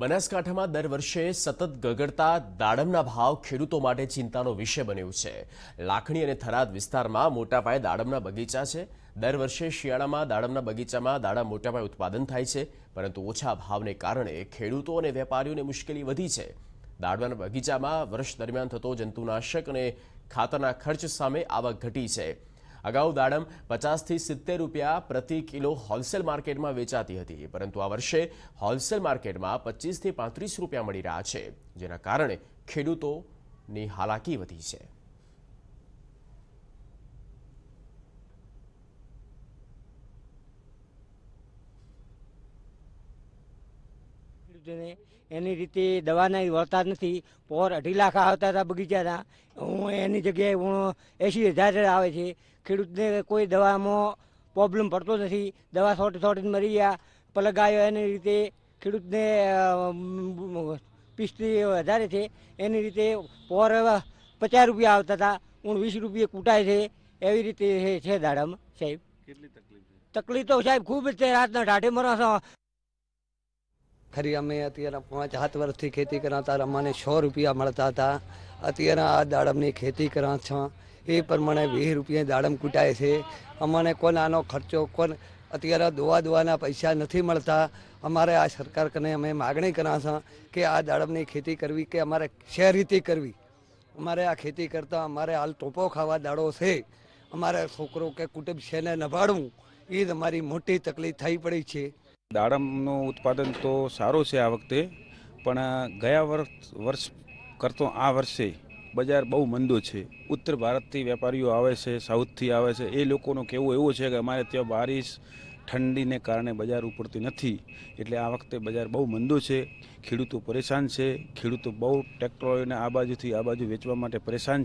બનાસકાંઠામાં દર વર્ષે સતત ગગડતા દાડમના ભાવ ખેડૂતો માટે ચિંતાનો વિષય બન્યો છે લાખણી અને થરાદ વિસ્તારમાં મોટા પાયે દાડમના બગીચા છે દર વર્ષે શિયાળામાં દાડમના બગીચામાં દાડમ મોટા પાયે ઉત્પાદન થાય છે પરંતુ ઓછા ભાવને કારણે ખેડૂતો અને વેપારીઓને મુશ્કેલી વધી છે દાડમના બગીચામાં વર્ષ દરમિયાન થતો જંતુનાશક અને ખાતરના ખર્ચ સામે આવક ઘટી છે અગાઉ દાડમ પચાસથી સિત્તેર રૂપિયા પ્રતિ કિલો હોલસેલ માર્કેટમાં વેચાતી હતી પરંતુ આ વર્ષે હોલસેલ માર્કેટમાં પચીસથી પાંત્રીસ રૂપિયા મળી રહ્યા છે જેના કારણે ખેડૂતોની હાલાકી વધી છે ખેડૂતોને એની રીતે દવાના વળતા જ નથી પોર અઢી લાખ આવતા હતા બગીચાના હું એની જગ્યાએ હું એંશી હજાર આવે છે ખેડૂતને કોઈ દવામાં પ્રોબ્લેમ પડતો નથી દવા સોટી સોટી મરી ગયા પલગ આવ્યો એની રીતે ખેડૂતને પીસતી વધારે છે એની રીતે પોર પચાસ રૂપિયા આવતા હતા ઊંડ વીસ રૂપિયા કૂટાય છે એવી રીતે છે દાડામાં સાહેબ તકલીફ તો સાહેબ ખૂબ જ છે રાતના ઢાઢે મરવા ખરી અમે અત્યારે પાંચ સાત વર્ષથી ખેતી કરા હતા અમને સો રૂપિયા મળતા હતા અત્યારે આ દાડમની ખેતી કરા છો એ પ્રમાણે વીસ રૂપિયા દાડમ કૂટાય છે અમને કોણ આનો ખર્ચો કોણ અત્યારે દોવા દોવાના પૈસા નથી મળતા અમારે આ સરકાર કને અમે માગણી કરા છો કે આ દાડમની ખેતી કરવી કે અમારે શહેરીથી કરવી અમારે આ ખેતી કરતાં અમારે હાલ ટોપો ખાવા દાડો છે અમારે છોકરો કે કુટુંબ છે ને નભાડવું એ જ અમારી મોટી તકલીફ થઈ પડી છે દાડમનું ઉત્પાદન તો સારું છે આ વખતે પણ ગયા વર્ષ વર્ષ કરતો આ વર્ષે બજાર બહુ મંદો છે ઉત્તર ભારતથી વેપારીઓ આવે છે સાઉથથી આવે છે એ લોકોનું કહેવું એવું છે કે અમારે ત્યાં બારિશ ઠંડીને કારણે બજાર ઉપડતી નથી એટલે આ વખતે બજાર બહુ મંદો છે ખેડૂતો પરેશાન છે ખેડૂતો બહુ ટ્રેક્ટરોને આ બાજુથી આ બાજુ વેચવા માટે પરેશાન છે